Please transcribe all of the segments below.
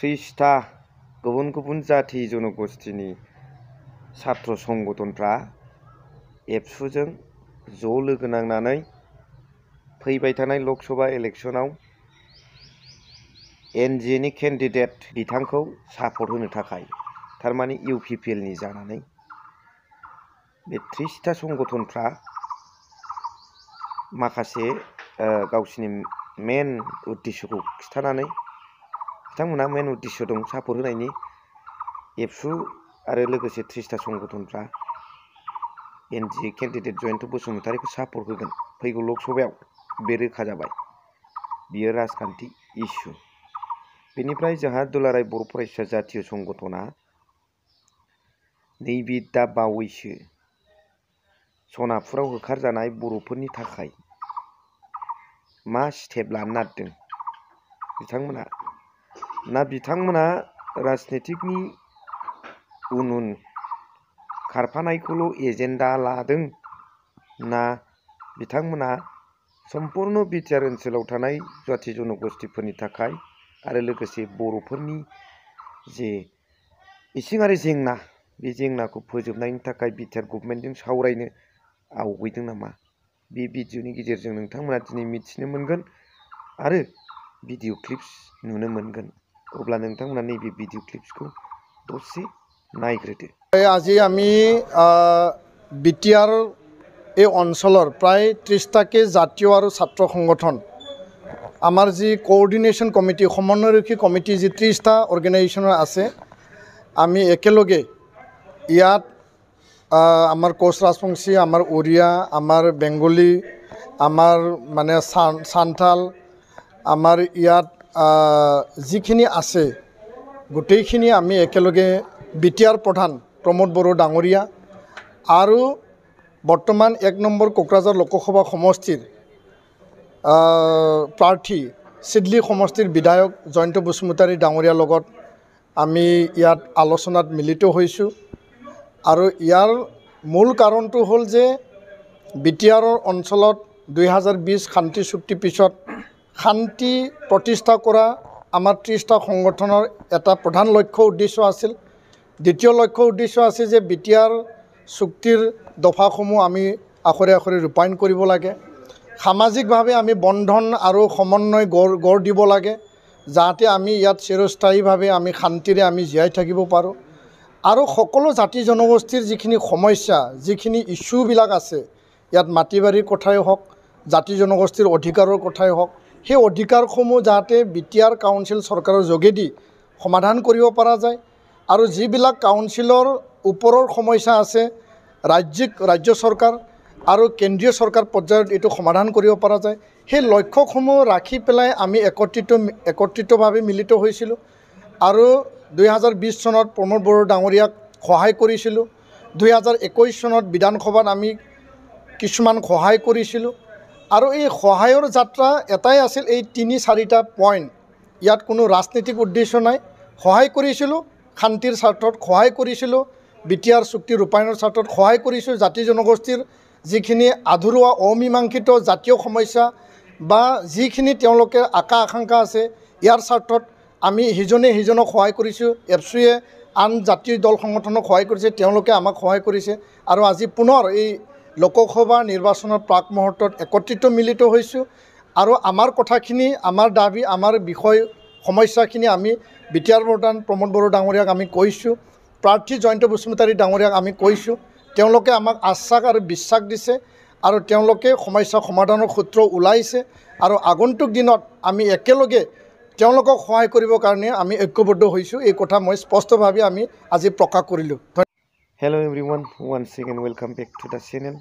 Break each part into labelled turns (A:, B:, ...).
A: थ्रिसथा गुबुन गुबुन जाति जनगोष्ठीनि सात्र संगठनफ्रा एबसुजों ज' लोगो नांनानै फैबाय थानाय लक सभा इलेक्सनाव एनडिएनि केन्डिडेट बिथांखौ सापर्ट होनो थाखाय थारमानि इउ पि एल नि जानानै बे थ्रिसथा संगठनफ्रा माखासे गावसिनि मेन उद्देश्यखौ खिथानानै बिथांमोना मेन उद्देश्य दं सापर्ट होनायनि एबसु आरो लोगोसे त्रिस्था संगठनफ्रा N D A candidate Jayanta बसुमतारिखौ सापर्ट होगोन फैगौ लोकसभायाव बे रोखा जाबाय बियो राजखान्थि इस्यु बेनिफ्राय जोंहा दुलाराय बर' फरायसा जातीय संगठना नैबे दा बावैसो सनापुराव होखारजानाय बर'फोरनि थाखाय मा स्टेप लानो नागिरदों बिथांमोना ना बिथांमोना राजनितिकनि उन उन खारफानायखौल' एजेन्डा लादों ना बिथांमोना सम्पूर्ण बिटिआर ओनसोलाव थानाय जाथि ज न ग ो ष ् ठ ि फ ो र न ि थाखाय आरो लोगोसे बर'फोरनि जे इसिङारि जेंना बे जेंनाखौ फोजोबनायनि थाखाय बिटिआर गभर्नमेन्टजों सावरायनो आवगैदों नामा बे भिडिअनि गेजेरजों नोंथांमोना दिनै मिथिनो मोनगोन आरो भिडिअ क्लिप्स नुनो मोनगोन अब्ला नोंथांमोना नैबे भिडिअ क्लिप्सखौ दसे नायग्रोदो
B: आजि आमि बिटिआर এই অঞ্চলৰ প্ৰায় ত্ৰিছটাকে জাতীয় আৰু ছাত্ৰ সংগঠন আমাৰ যি কৰ্ডিনেশ্যন কমিটি সমন্বয়ৰক্ষী কমিটি যি ত্ৰিছটা অৰ্গেনাইজেশ্যনৰ আছে আমি একেলগে ইয়াত আমাৰ কোচ ৰাজবংশী আমাৰ উৰিয়া আমাৰ বেংগলী আমাৰ মানে চান চান্থাল আমাৰ ইয়াত যিখিনি আছে গোটেইখিনি আমি একেলগে বি টি আৰ প্ৰধান প্ৰমোদ বড়ো ডাঙৰীয়া আৰু বৰ্তমান এক নম্বৰ কোকৰাঝাৰ লোকসভা সমষ্টিৰ প্ৰাৰ্থী চিডলি সমষ্টিৰ বিধায়ক জয়ন্ত বসুমতাৰী ডাঙৰীয়াৰ লগত আমি ইয়াত আলোচনাত মিলিত হৈছোঁ আৰু ইয়াৰ মূল কাৰণটো হ'ল যে বি টি আৰৰ অঞ্চলত দুই হাজাৰ বিছ শান্তি চুক্তিৰ পিছত শান্তি প্ৰতিষ্ঠা কৰা আমাৰ ত্ৰিছটা সংগঠনৰ এটা প্ৰধান লক্ষ্য উদ্দেশ্য আছিল দ্বিতীয় লক্ষ্য উদ্দেশ্য আছে যে বি টি আৰ চুক্তিৰ দফাসমূহ আমি আখৰে আখৰে ৰূপায়ণ কৰিব লাগে সামাজিকভাৱে আমি বন্ধন আৰু সমন্বয় গঢ় গঢ় দিব লাগে যাতে আমি ইয়াত চিৰস্থায়ীভাৱে আমি শান্তিৰে আমি জীয়াই থাকিব পাৰোঁ আৰু সকলো জাতি জনগোষ্ঠীৰ যিখিনি সমস্যা যিখিনি ইছ্যুবিলাক আছে ইয়াত মাটি বাৰীৰ কথাই হওক জাতি জনগোষ্ঠীৰ অধিকাৰৰ কথাই হওক সেই অধিকাৰসমূহ যাতে বি টি আৰ কাউঞ্চিল চৰকাৰৰ যোগেদি সমাধান কৰিব পৰা যায় আৰু যিবিলাক কাউঞ্চিলৰ ওপৰৰ সমস্যা আছে ৰাজ্যিক ৰাজ্য চৰকাৰ আৰু কেন্দ্ৰীয় চৰকাৰ পৰ্যায়ত এইটো সমাধান কৰিব পৰা যায় সেই লক্ষ্যসমূহ ৰাখি পেলাই আমি একত্ৰিত একত্ৰিতভাৱে মিলিত হৈছিলোঁ আৰু দুহেজাৰ বিছ চনত প্ৰমোদ বড়ো ডাঙৰীয়াক সহায় কৰিছিলোঁ দুহেজাৰ একৈছ চনত বিধানসভাত আমি কিছুমান সহায় কৰিছিলোঁ আৰু এই সহায়ৰ যাত্ৰা এটাই আছিল এই তিনি চাৰিটা পইণ্ট ইয়াত কোনো ৰাজনৈতিক উদ্দেশ্য নাই সহায় কৰিছিলোঁ শান্তিৰ স্বাৰ্থত সহায় কৰিছিলোঁ বি টি আৰ চুক্তি ৰূপায়ণৰ স্বাৰ্থত সহায় কৰিছোঁ জাতি জনগোষ্ঠীৰ যিখিনি আধৰুৱা অমীমাংসিত জাতীয় সমস্যা বা যিখিনি তেওঁলোকে আকা আকাংক্ষা আছে ইয়াৰ স্বাৰ্থত আমি সিজনে সিজনক সহায় কৰিছোঁ এফ চুয়ে আন জাতীয় দল সংগঠনক সহায় কৰিছে তেওঁলোকে আমাক সহায় কৰিছে আৰু আজি পুনৰ এই লোকসভা নিৰ্বাচনৰ প্ৰাক মুহূৰ্তত একত্ৰিত মিলিত হৈছোঁ আৰু আমাৰ কথাখিনি আমাৰ দাবী আমাৰ বিষয় সমস্যাখিনি আমি বি টি আৰ প্ৰধান প্ৰমোদ বড়ো ডাঙৰীয়াক আমি কৈছোঁ প্ৰাৰ্থী জয়ন্ত বসুমতাৰী ডাঙৰীয়াক আমি কৈছোঁ তেওঁলোকে আমাক আশ্বাস আৰু বিশ্বাস দিছে আৰু তেওঁলোকে সমস্যা সমাধানৰ সূত্ৰ ওলাইছে আৰু আগন্তুক দিনত আমি একেলগে তেওঁলোকক সহায় কৰিবৰ কাৰণে আমি ঐক্যবদ্ধ হৈছোঁ এই কথা মই স্পষ্টভাৱে আমি আজি প্ৰকাশ কৰিলোঁ hello everyone once again welcome back to the channel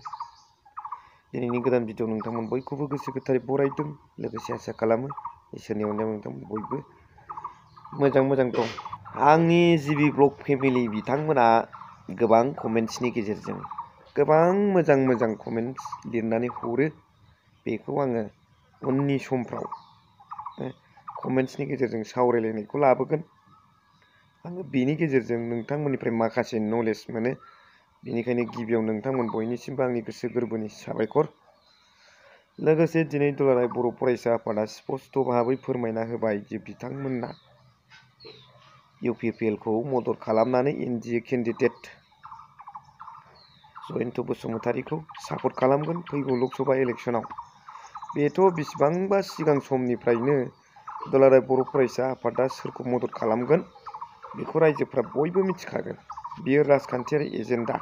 A: दिनैनि गोदान भिडिअ
B: नोंथांमोन बयखौबो
A: गोसो गोथारै बरायदों लोगोसे आसा खालामो इसोरनि अननायाव नोंथांमोन बयबो मोजां मोजां दं आंनि जिबि ब्लग फेमिलि बिथांमोना गोबां कमेन्ट्सनि गेजेरजों गोबां मोजां मोजां कमेन्ट्स लिरनानै हरो बेखौ आङो उननि समफ्राव कमेन्ट्सनि गेजेरजों सावरायलायनायखौ लाबोगोन आङो बेनि गेजेरजों नोंथांमोननिफ्राय माखासे नलेज मोनो बेनिखायनो गिबियाव नोंथांमोन बयनिसिमबो आंनि गोसो गोरबोनि साबायखर लोगोसे दिनै दुलाराय बर' फरायसा आफादा स्पस्ट भाबै फोरमायना होबाय जे बिथांमोना इउ पि पि एलखौ मदद खालामनानै N D A candidate Jayanta बसुमतारीखौ सापर्ट खालामगोन फैगौ लोकसभा इलेक्सनाव बेथ' बेसेबांबा सिगां समनिफ्रायनो दुलाराय बर' फरायसा आफादा सोरखौ मदद खालामगोन बेखौ रायजोफ्रा बयबो मिथिखागोन बेयो राजखान्थियारि एजेन्डा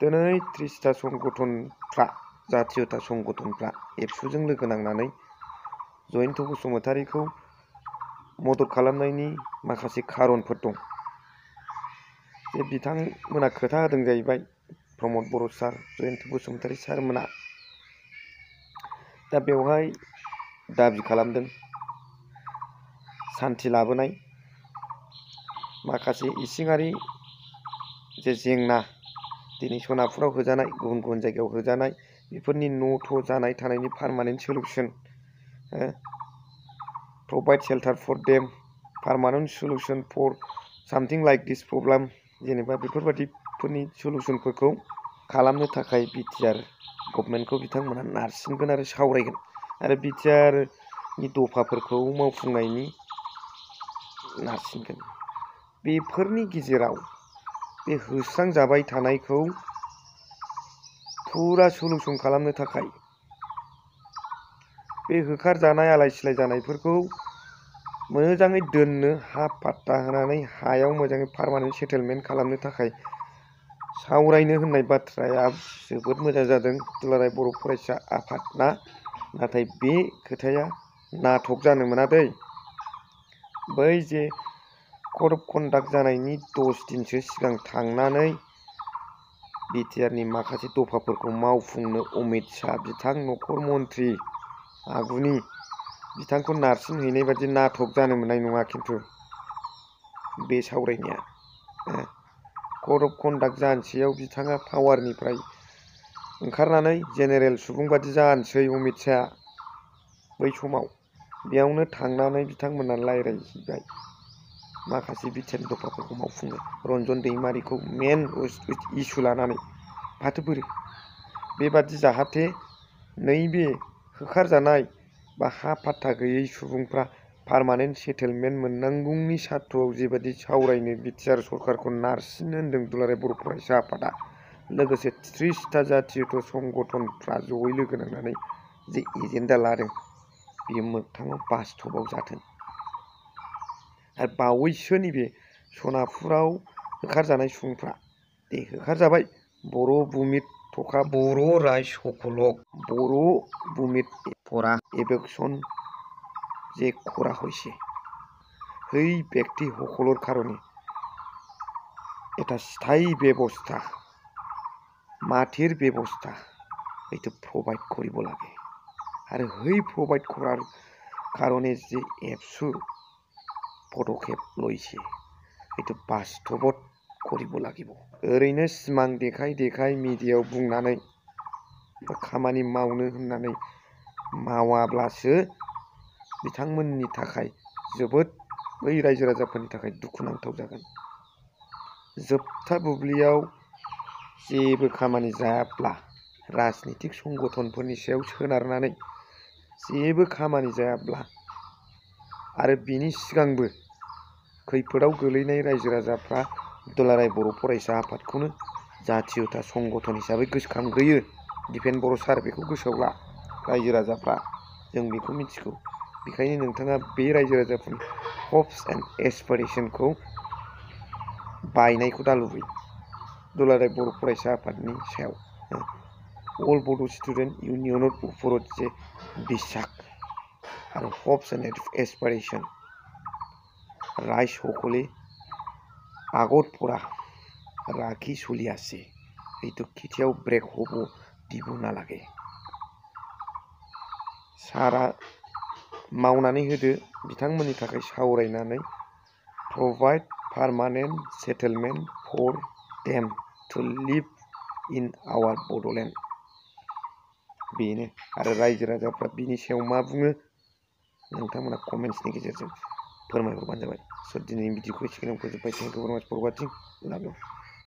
A: दिनै त्रिसथा संगठनफ्रा जातीयता संगठनफ्रा एबसुजों लोगो नांनानै जयन्त बसुमतारीखौ मदद खालामनायनि माखासे खारनफोर दं जे बिथांमोना खोथा होदों जाहैबाय प्रमद बर' सार जयन्त बसुमतारी सारमोना दा बेवहाय दाबि खालामदों सान्थि लाबोनाय माखासे इसिङारि जे जेंना दिनै सनाफुराव होजानाय गुबुन गुबुन जायगायाव होजानाय बेफोरनि न' थ' जानाय थानायनि permanent solution provide shelter for them permanent solution for something like this problem जेनेबा बेफोरबादिफोरनि सलिउसनफोरखौ खालामनो थाखाय बिटिआर गभमेन्टखौ बिथांमोनहा नारसिनगोन आरो सावरायगोन आरो नि दफाफोरखौ मावफुंनायनि नारसिनगोन बेफोरनि गेजेराव बे होस्रांजाबाय थानायखौ फुरा सलुसन खालामनो थाखाय बे होखारजानाय आलाय सिलाय जानायफोरखौ मोजाङै दोननो हा पात्ता होनानै हायाव मोजाङै पारमानेन्ट सेटेलमेन्ट खालामनो थाखाय सावरायनो होननाय बाथ्राया जोबोद मोजां जादों दुलाराय बर' फरायसा आफादना नाथाय बे खोथाया नाथक जानो मोनादै बै जे कर्ट अफ कन्डाक्ट जानायनि दस दिनसो सिगां थांनानै बिटिआरनि माखासे दफाफोरखौ मावफुंनो अमित शाह बिथां न'खर मन्थ्रि आगुनि बिथांखौ नारसिनहैनाय बादि नाटक जानो मोननाय नङा खिन्थु बे सावरायनाया कड अफ कन्डाक्ट जानोसैयाव बिथाङा पावारनिफ्राय ओंखारनानै जेनेरेल सुबुं बादि जानोसै अमित शाह बै समाव बेयावनो थांनानै बिथांमोना रायज्लायहैबाय माखासे बिथोन दफाफोरखौ मावफुङो रन्जन दैमारिखौ मेन इस्यु लानानै फाथोफोर बेबादि जाहाथे नैबे होखारजानाय बा हा फात्ता गैयै सुबुंफ्रा पारमानेन्ट सेटेलमेन्ट मोननांगौनि साथ्र'आव जेबादि सावरायनो बिटिआर सरकारखौ नारसिन होन्दों दुलाराय बर' फरायसा आफादा लोगोसे त्रिसथा जातीयथ' संगठनफ्रा जयै लोगो नांनानै जे एजेन्डा लादों बेयो मोगथाङाव बास्तबाव जाथों आरो बावैसो नैबे सनापुराव होखारजानाय सुबुंफ्रा दे होखारजाबाय बर' बुमित थखा बर' राय सकलक बर' बुमित फरा এবেকশন যে করা হয়েছে সেই ব্যক্তিসকলৰ কাৰণে এটা স্থায়ী ব্যৱস্থা মাটিৰ ব্যৱস্থা এইটো প্ৰভাইড কৰিব লাগে আৰু সেই প্ৰভাইড কৰাৰ কাৰণে যি এপছৰ পদক্ষেপ লৈছে এইটো বাস্তৱত কৰিব লাগিব ओरैनो सिमां देखाय देखाय मिडियायाव बुंनानै खामानि मावनो होननानै मावाब्लासो बिथांमोननि थाखाय जोबोद बै रायजो राजाफोरनि थाखाय दुखुनांथाव जागोन जोबथा बुब्लियाव जेबो खामानि जायाब्ला राजनिथिक संगठनफोरनि सायाव सोनारनानै जेबो खामानि जायाब्ला आरो बिनि सिगांबो खैफोदाव गोलैनाय रायजो राजाफ्रा दुलाराय बर' फरायसा आफादखौनो जाथियता संगठन हिसाबै गोसोखांग्रोयो दिपेन बर' सार बेखौ गोसोआव ला रायजो राजाफ्रा जों बेखौ मिथिगौ बेखायनो नोंथाङा बे रायजो राजाफोरनि हप्स एन्ड एसपिरेशनखौ बायनायखौ दालुबै दुलाराय बर' फरायसा आफादनि सायाव all Bodo' student union of जे बिसाक आरो हप्स एन्ड एसपिरेशन রায় সকলে আগরপোড়া রাখি চলি আছে এইটো কেতিয়াও ব্রেক হ'ব দিব নালাগে सारा मावनानै होदो बिथांमोननि थाखाय सावरायनानै provide permanent settlement for them to live in our Bodoland बेनो आरो रायजो राजाफ्रा बिनि सायाव मा बुङो नोंथांमोना कमेन्ट्सनि गेजेरजों फरमाए कुर्बान जाबाय सर दिनैनि भिडिअखौ एसेखिनियाव फोजोब्बाय थेंक इउ फर वाच फर वाचिं लाभ इउ